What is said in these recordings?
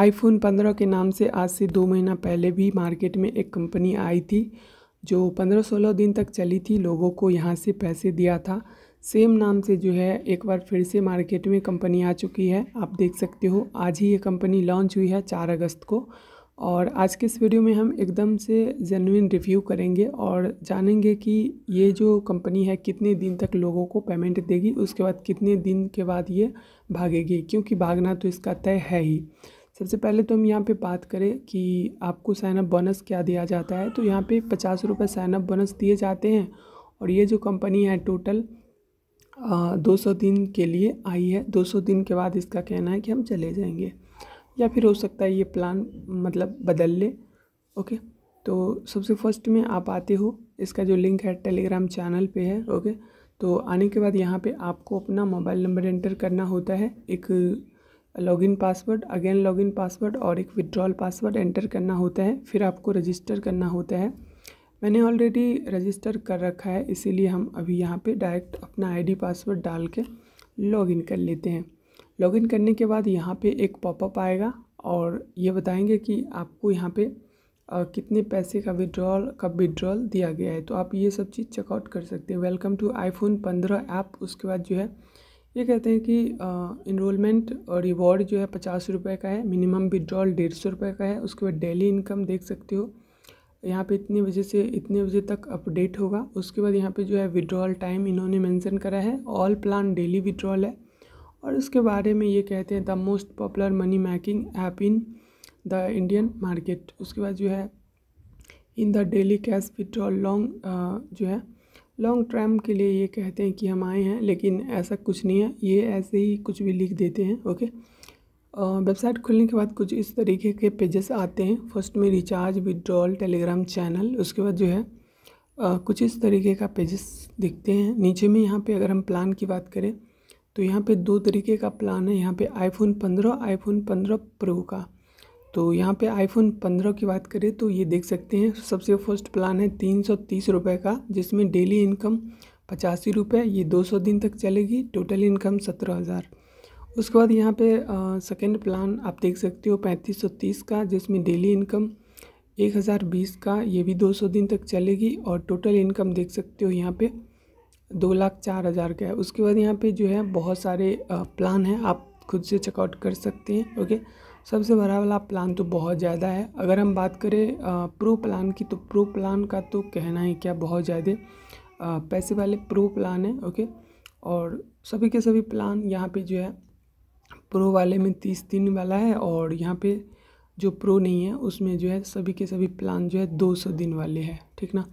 iPhone 15 के नाम से आज से दो महीना पहले भी मार्केट में एक कंपनी आई थी जो 15-16 दिन तक चली थी लोगों को यहाँ से पैसे दिया था सेम नाम से जो है एक बार फिर से मार्केट में कंपनी आ चुकी है आप देख सकते हो आज ही ये कंपनी लॉन्च हुई है 4 अगस्त को और आज के इस वीडियो में हम एकदम से जेनुइन रिव्यू करेंगे और जानेंगे कि ये जो कंपनी है कितने दिन तक लोगों को पेमेंट देगी उसके बाद कितने दिन के बाद ये भागेगी क्योंकि भागना तो इसका तय है ही सबसे पहले तो हम यहाँ पे बात करें कि आपको साइनअप बोनस क्या दिया जाता है तो यहाँ पे पचास रुपये साइनअप बोनस दिए जाते हैं और ये जो कंपनी है टोटल दो सौ दिन के लिए आई है दो सौ दिन के बाद इसका कहना है कि हम चले जाएंगे या फिर हो सकता है ये प्लान मतलब बदल ले ओके तो सबसे फर्स्ट में आप आते हो इसका जो लिंक है टेलीग्राम चैनल पर है ओके तो आने के बाद यहाँ पर आपको अपना मोबाइल नंबर एंटर करना होता है एक login password again login password और एक विड्रॉल पासवर्ड एंटर करना होता है फिर आपको रजिस्टर करना होता है मैंने ऑलरेडी रजिस्टर कर रखा है इसीलिए हम अभी यहाँ पे डायरेक्ट अपना आईडी पासवर्ड डाल के लॉगिन कर लेते हैं लॉगिन करने के बाद यहाँ पे एक पॉपअप आएगा और ये बताएंगे कि आपको यहाँ पे आ, कितने पैसे का विड्रॉल का विड्रॉल दिया गया है तो आप ये सब चीज़ चेकआउट कर सकते हैं वेलकम टू आईफोन पंद्रह ऐप उसके बाद जो है ये कहते हैं कि इनरोलमेंट रिवॉर्ड जो है पचास रुपये का है मिनिमम विड्रॉल डेढ़ सौ रुपये का है उसके बाद डेली इनकम देख सकते हो यहाँ पे इतने बजे से इतने बजे तक अपडेट होगा उसके बाद यहाँ पे जो है विड्रॉल टाइम इन्होंने मेंशन करा है ऑल प्लान डेली विड्रॉल है और इसके बारे में ये कहते हैं the most popular money making app in the Indian market उसके बाद जो है in the daily cash withdrawal long जो है लॉन्ग टर्म के लिए ये कहते हैं कि हम आए हैं लेकिन ऐसा कुछ नहीं है ये ऐसे ही कुछ भी लिख देते हैं ओके वेबसाइट खुलने के बाद कुछ इस तरीके के पेजेस आते हैं फर्स्ट में रिचार्ज विड्रॉल टेलीग्राम चैनल उसके बाद जो है आ, कुछ इस तरीके का पेजेस दिखते हैं नीचे में यहाँ पे अगर हम प्लान की बात करें तो यहाँ पे दो तरीके का प्लान है यहाँ पे आईफोन पंद्रह आईफोन पंद्रह प्रो का तो यहाँ पे आईफोन 15 की बात करें तो ये देख सकते हैं सबसे फर्स्ट प्लान है तीन सौ तीस रुपये का जिसमें डेली इनकम पचासी रुपये ये दो सौ दिन तक चलेगी टोटल इनकम सत्रह हज़ार उसके बाद यहाँ पे सेकेंड प्लान आप देख सकते हो पैंतीस सौ तीस का जिसमें डेली इनकम एक हज़ार बीस का ये भी दो सौ दिन तक चलेगी और टोटल इनकम देख सकते हो यहाँ पे दो लाख चार हज़ार का है उसके बाद यहाँ पे जो है बहुत सारे प्लान हैं आप खुद से चेकआउट कर सकते हैं ओके सबसे बड़ा वाला प्लान तो बहुत ज़्यादा है अगर हम बात करें प्रो प्लान की तो प्रो प्लान का तो कहना ही क्या बहुत ज़्यादा पैसे वाले प्रो प्लान है ओके और सभी के सभी प्लान यहाँ पे जो है प्रो वाले में तीस दिन वाला है और यहाँ पे जो प्रो नहीं है उसमें जो है सभी के सभी प्लान जो है दो सौ दिन वाले हैं ठीक ना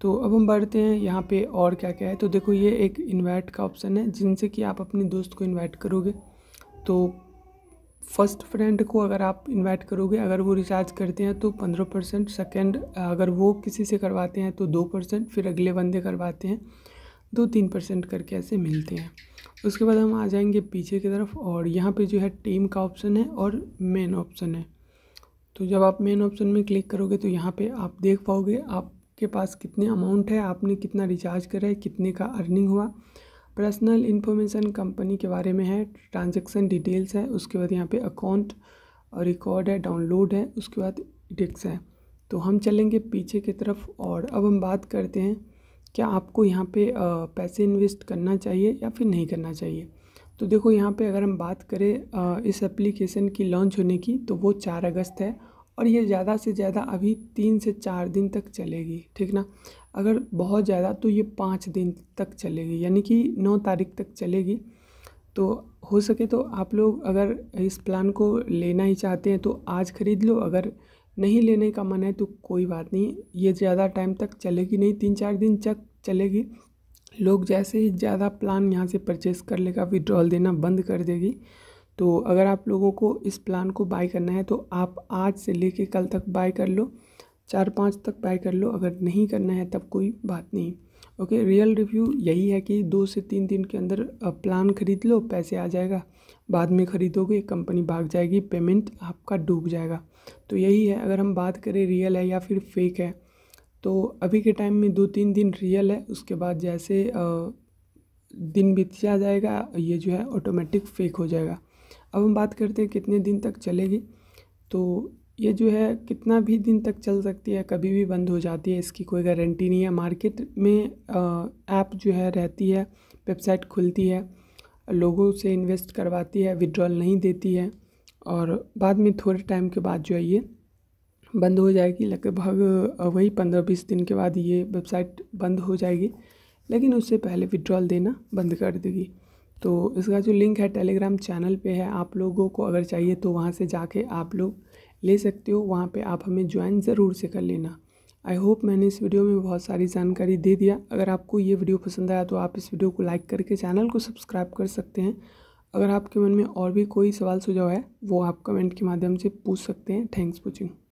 तो अब हम बढ़ते हैं यहाँ पे और क्या क्या है तो देखो ये एक इनवाइट का ऑप्शन है जिनसे कि आप अपने दोस्त को इनवाइट करोगे तो फर्स्ट फ्रेंड को अगर आप इनवाइट करोगे अगर वो रिचार्ज करते हैं तो पंद्रह परसेंट सेकेंड अगर वो किसी से करवाते हैं तो दो परसेंट फिर अगले बंदे करवाते हैं दो तो तीन परसेंट करके ऐसे मिलते हैं उसके बाद हम आ जाएंगे पीछे की तरफ और यहाँ पे जो है टीम का ऑप्शन है और मेन ऑप्शन है तो जब आप मेन ऑप्शन में क्लिक करोगे तो यहाँ पर आप देख पाओगे आपके पास कितने अमाउंट है आपने कितना रिचार्ज करा है कितने का अर्निंग हुआ पर्सनल इन्फॉर्मेशन कंपनी के बारे में है ट्रांजेक्शन डिटेल्स है उसके बाद यहाँ पे अकाउंट और रिकॉर्ड है डाउनलोड है उसके बाद डिक्स है तो हम चलेंगे पीछे की तरफ और अब हम बात करते हैं क्या आपको यहाँ पे पैसे इन्वेस्ट करना चाहिए या फिर नहीं करना चाहिए तो देखो यहाँ पे अगर हम बात करें इस एप्लीकेशन की लॉन्च होने की तो वो चार अगस्त है और ये ज़्यादा से ज़्यादा अभी तीन से चार दिन तक चलेगी ठीक ना अगर बहुत ज़्यादा तो ये पाँच दिन तक चलेगी यानी कि नौ तारीख तक चलेगी तो हो सके तो आप लोग अगर इस प्लान को लेना ही चाहते हैं तो आज ख़रीद लो अगर नहीं लेने का मन है तो कोई बात नहीं ये ज़्यादा टाइम तक चलेगी नहीं तीन चार दिन तक चलेगी लोग जैसे ही ज़्यादा प्लान यहाँ से परचेस कर लेगा विड्रॉल देना बंद कर देगी तो अगर आप लोगों को इस प्लान को बाय करना है तो आप आज से लेके कल तक बाय कर लो चार पाँच तक बाय कर लो अगर नहीं करना है तब कोई बात नहीं ओके रियल रिव्यू यही है कि दो से तीन दिन के अंदर प्लान खरीद लो पैसे आ जाएगा बाद में ख़रीदोगे कंपनी भाग जाएगी पेमेंट आपका डूब जाएगा तो यही है अगर हम बात करें रियल है या फिर फेक है तो अभी के टाइम में दो तीन दिन रियल है उसके बाद जैसे दिन बीत जाएगा ये जो है ऑटोमेटिक फेक हो जाएगा अब हम बात करते हैं कितने दिन तक चलेगी तो ये जो है कितना भी दिन तक चल सकती है कभी भी बंद हो जाती है इसकी कोई गारंटी नहीं है मार्केट में ऐप जो है रहती है वेबसाइट खुलती है लोगों से इन्वेस्ट करवाती है विड्रॉल नहीं देती है और बाद में थोड़े टाइम के बाद जो है ये बंद हो जाएगी लगभग वही पंद्रह बीस दिन के बाद ये वेबसाइट बंद हो जाएगी लेकिन उससे पहले विड्रॉल देना बंद कर देगी तो इसका जो लिंक है टेलीग्राम चैनल पे है आप लोगों को अगर चाहिए तो वहाँ से जाके आप लोग ले सकते हो वहाँ पे आप हमें ज्वाइन ज़रूर से कर लेना आई होप मैंने इस वीडियो में बहुत सारी जानकारी दे दिया अगर आपको ये वीडियो पसंद आया तो आप इस वीडियो को लाइक करके चैनल को सब्सक्राइब कर सकते हैं अगर आपके मन में और भी कोई सवाल सुझाव है वो आप कमेंट के माध्यम से पूछ सकते हैं थैंक्स वॉचिंग